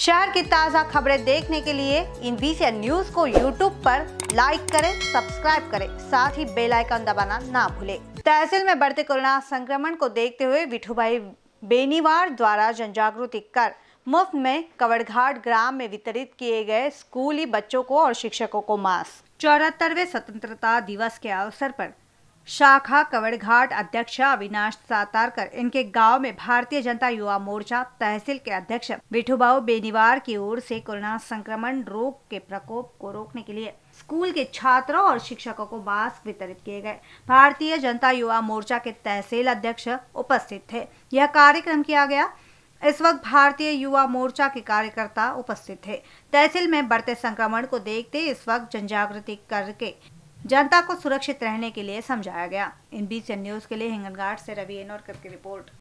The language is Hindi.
शहर की ताज़ा खबरें देखने के लिए इन बीसी न्यूज को यूट्यूब पर लाइक करें सब्सक्राइब करें साथ ही बेल आइकन दबाना ना भूलें। तहसील में बढ़ते कोरोना संक्रमण को देखते हुए भाई बेनीवार द्वारा जन जागृति कर मुफ्त में कवड़घाट ग्राम में वितरित किए गए स्कूली बच्चों को और शिक्षकों को मास्क चौहत्तरवे स्वतंत्रता दिवस के अवसर आरोप शाखा कवड़घाट अध्यक्ष अविनाश सातारकर इनके गांव में भारतीय जनता युवा मोर्चा तहसील के अध्यक्ष बिठुबाऊ बेनिवार की ओर से कोरोना संक्रमण रोग के प्रकोप को रोकने के लिए स्कूल के छात्रों और शिक्षकों को मास्क वितरित किए गए भारतीय जनता युवा मोर्चा के तहसील अध्यक्ष उपस्थित थे यह कार्यक्रम किया गया इस वक्त भारतीय युवा मोर्चा के कार्यकर्ता उपस्थित थे तहसील में बढ़ते संक्रमण को देखते इस वक्त जनजागृति करके जनता को सुरक्षित रहने के लिए समझाया गया इन बीच न्यूज के लिए हिंगनघाट से रवि एनोरकर की रिपोर्ट